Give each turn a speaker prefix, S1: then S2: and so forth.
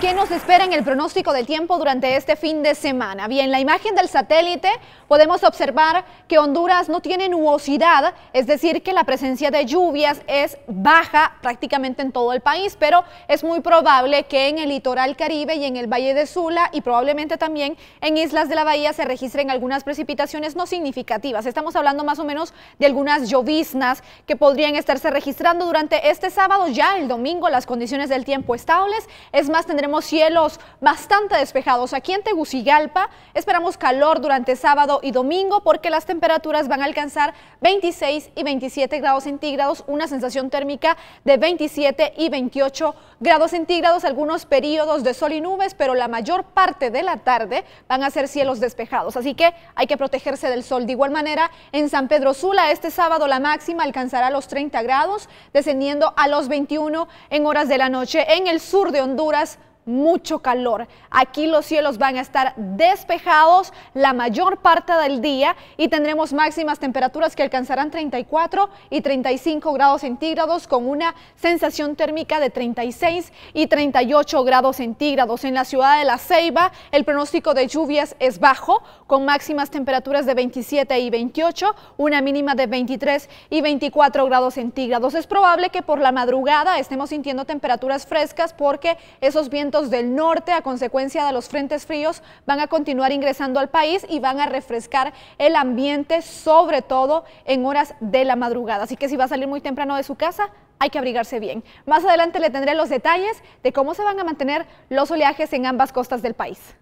S1: ¿Qué nos espera en el pronóstico del tiempo durante este fin de semana? Bien, la imagen del satélite podemos observar que Honduras no tiene nubosidad, es decir, que la presencia de lluvias es baja prácticamente en todo el país, pero es muy probable que en el litoral caribe y en el Valle de Sula y probablemente también en islas de la bahía se registren algunas precipitaciones no significativas. Estamos hablando más o menos de algunas lloviznas que podrían estarse registrando durante este sábado, ya el domingo las condiciones del tiempo estables, es más, tendremos tenemos cielos bastante despejados aquí en Tegucigalpa. Esperamos calor durante sábado y domingo porque las temperaturas van a alcanzar 26 y 27 grados centígrados, una sensación térmica de 27 y 28 grados centígrados, algunos periodos de sol y nubes, pero la mayor parte de la tarde van a ser cielos despejados. Así que hay que protegerse del sol. De igual manera, en San Pedro Sula este sábado la máxima alcanzará los 30 grados, descendiendo a los 21 en horas de la noche. En el sur de Honduras, mucho calor. Aquí los cielos van a estar despejados la mayor parte del día y tendremos máximas temperaturas que alcanzarán 34 y 35 grados centígrados con una sensación térmica de 36 y 38 grados centígrados. En la ciudad de La Ceiba el pronóstico de lluvias es bajo con máximas temperaturas de 27 y 28, una mínima de 23 y 24 grados centígrados. Es probable que por la madrugada estemos sintiendo temperaturas frescas porque esos vientos del norte a consecuencia de los frentes fríos van a continuar ingresando al país y van a refrescar el ambiente, sobre todo en horas de la madrugada. Así que si va a salir muy temprano de su casa, hay que abrigarse bien. Más adelante le tendré los detalles de cómo se van a mantener los oleajes en ambas costas del país.